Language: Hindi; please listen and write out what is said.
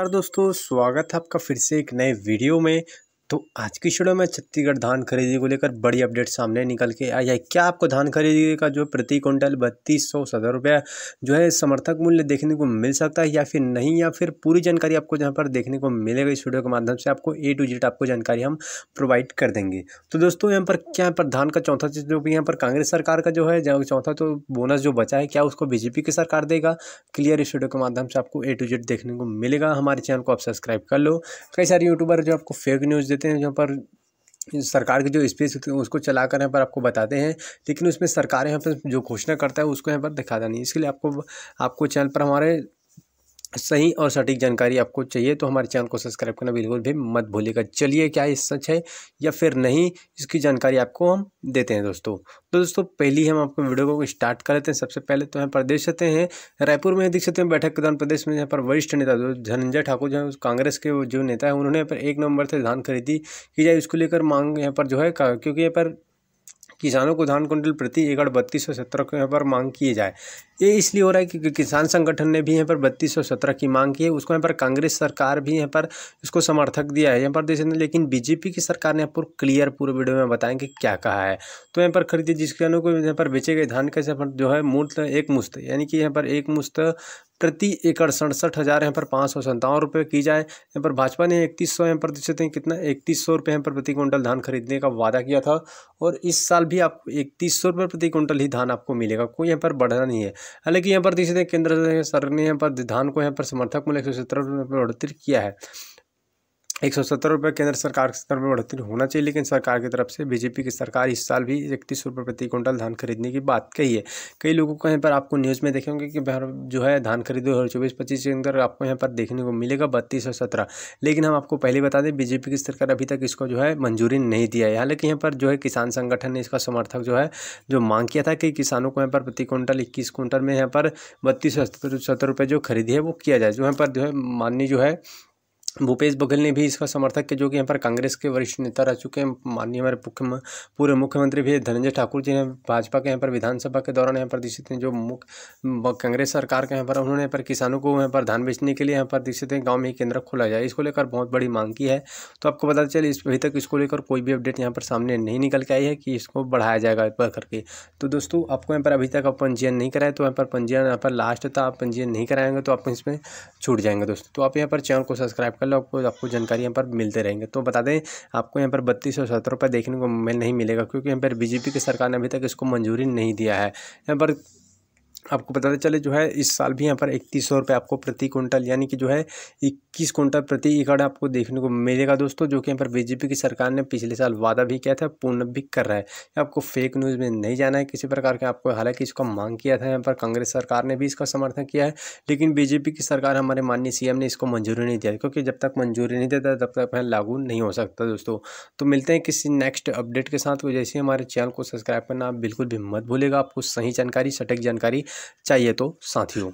नमस्कार दोस्तों स्वागत है आपका फिर से एक नए वीडियो में तो आज की शुरू में छत्तीसगढ़ धान खरीदी को लेकर बड़ी अपडेट सामने निकल के आई है क्या आपको धान खरीदी का जो प्रति क्विंटल बत्तीस सौ सदर रुपये जो है समर्थक मूल्य देखने को मिल सकता है या फिर नहीं या फिर पूरी जानकारी आपको जहां पर देखने को मिलेगा इस वीडियो के माध्यम से आपको ए टू जेड आपको जानकारी हम प्रोवाइड कर देंगे तो दोस्तों यहाँ पर क्या पर धान का चौथा चीज जो यहाँ पर कांग्रेस सरकार का जो है चौथा तो बोनस जो बचा है क्या उसको बीजेपी की सरकार देगा क्लियर इस वीडियो के माध्यम से आपको ए टू जेड देखने को मिलेगा हमारे चैनल को आप सब्सक्राइब कर लो कई सारे यूट्यूबर जो आपको फेक न्यूज़ देते हैं जहाँ पर सरकार की जो स्पेस होती है उसको चला कर यहाँ पर आपको बताते हैं लेकिन उसमें सरकार यहाँ पर जो घोषणा करता है उसको यहाँ पर दिखाता नहीं इसके लिए आपको आपको चैनल पर हमारे सही और सटीक जानकारी आपको चाहिए तो हमारे चैनल को सब्सक्राइब करना बिल्कुल भी मत भूलिएगा चलिए क्या ये सच है या फिर नहीं इसकी जानकारी आपको हम देते हैं दोस्तों तो दोस्तों पहली हम आपको वीडियो को स्टार्ट कर लेते हैं सबसे पहले तो यहाँ पर देख सकते हैं रायपुर में देख सकते हैं बैठक के दौरान प्रदेश में यहाँ पर वरिष्ठ नेता जो धनंजय ठाकुर जो है कांग्रेस के जो नेता है उन्होंने यहाँ पर एक नंबर से धान खरीदी की जाए इसको लेकर मांग यहाँ पर जो है क्योंकि यहाँ पर किसानों को धान कुंटल प्रति एकड़ बत्तीस सौ सत्रह यहाँ पर मांग किए जाए ये इसलिए हो रहा है क्योंकि किसान संगठन ने भी यहाँ पर बत्तीस सौ सत्रह की मांग की है उसको यहाँ पर कांग्रेस सरकार भी यहाँ पर इसको समर्थक दिया है यहाँ पर देश लेकिन बीजेपी की सरकार ने यहाँ पर क्लियर पूरे वीडियो में बताएं कि क्या कहा है तो यहाँ पर खरीदे जिस किसानों को यहाँ पर बेचे गए धान का जो है मूर्त एक मुश्त यानी कि यहाँ पर एक मुश्त प्रति एकड़ सड़सठ हज़ार यहाँ पर पाँच सौ संतावन रुपये की जाए यहाँ पर भाजपा ने इकतीस सौ यहाँ प्रतिशत कितना इकतीस सौ रुपये यहाँ पर प्रति क्विंटल धान खरीदने का वादा किया था और इस साल भी आप इकतीस सौ रुपये प्रति क्विंटल ही धान आपको मिलेगा कोई यहाँ पर बढ़ना नहीं है हालांकि यहाँ पर देख सकते हैं केंद्र सरकार ने यहाँ पर धान को यहाँ पर समर्थक मूल्य एक सौ सत्रह रुपये बढ़ोतरी किया है एक सौ सत्तर रुपये केंद्र सरकार के स्तर में बढ़ोतरी होना चाहिए लेकिन सरकार की तरफ से बीजेपी की सरकार इस साल भी इकतीस रुपये प्रति क्विंटल धान खरीदने की बात कही है कई लोगों को यहाँ पर आपको न्यूज़ में देखेंगे कि जो है धान खरीद दो चौबीस पच्चीस के अंदर आपको यहाँ पर देखने को मिलेगा बत्तीस और सत्रह लेकिन हम आपको पहले बता दें बीजेपी की सरकार अभी तक इसको जो है मंजूरी नहीं दिया है हालांकि यहाँ पर जो है किसान संगठन ने इसका समर्थक जो है जो मांग किया था कि किसानों को यहाँ पर प्रति क्विंटल इक्कीस क्विंटल में यहाँ पर बत्तीस सत्तर रुपये जो खरीदी है वो किया जाए जो यहाँ पर जो है माननीय जो है भूपेश बघेल ने भी इसका समर्थक किया जो कि यहाँ पर कांग्रेस के वरिष्ठ नेता रह चुके हैं माननीय हमारे मुख्य पूर्व मुख्यमंत्री भी धनंजय ठाकुर जी ने भाजपा के यहाँ पर विधानसभा के दौरान यहाँ पर दीक्षित हैं जो मुख्य कांग्रेस सरकार के यहाँ पर उन्होंने यहाँ पर किसानों को यहाँ पर धान बेचने के लिए यहाँ पर दीक्षित हैं गाँव में ही केंद्र खोला जाए इसको लेकर बहुत बड़ी मांग की है तो आपको पता चले इस अभी तक इसको लेकर कोई भी अपडेट यहाँ पर सामने नहीं निकल के आई है कि इसको बढ़ाया जाएगा बढ़ करके तो दोस्तों आपको यहाँ पर अभी तक आप पंजीयन नहीं कराए तो यहाँ पर पंजीयन यहाँ पर लास्ट था आप पंजीयन नहीं कराएंगे तो आप इसमें छूट जाएंगे दोस्तों तो आप यहाँ पर चैनल को सब्सक्राइब कर लो आपको आपको जानकारी यहाँ पर मिलते रहेंगे तो बता दें आपको यहाँ पर बत्तीस सौ सत्तर रुपये देखने को नहीं मिलेगा क्योंकि यहाँ पर बीजेपी की सरकार ने अभी तक इसको मंजूरी नहीं दिया है यहाँ पर आपको बताते चले जो है इस साल भी यहाँ पर इकतीस सौ रुपये आपको प्रति कुंटल यानी कि जो है इक्कीस कुंटल प्रति एकड़ आपको देखने को मिलेगा दोस्तों जो कि यहाँ पर बीजेपी की सरकार ने पिछले साल वादा भी किया था पूर्ण भी कर रहा है आपको फेक न्यूज़ में नहीं जाना है किसी प्रकार के आपको हालांकि इसका मांग किया था यहाँ पर कांग्रेस सरकार ने भी इसका समर्थन किया है लेकिन बीजेपी की सरकार हमारे माननीय सीएम ने इसको मंजूरी नहीं दिया क्योंकि जब तक मंजूरी नहीं देता तब तक लागू नहीं हो सकता दोस्तों तो मिलते हैं किसी नेक्स्ट अपडेट के साथ तो जैसे हमारे चैनल को सब्सक्राइब करना बिल्कुल भी मत भूलेगा आपको सही जानकारी सटीक जानकारी चाहिए तो साथियों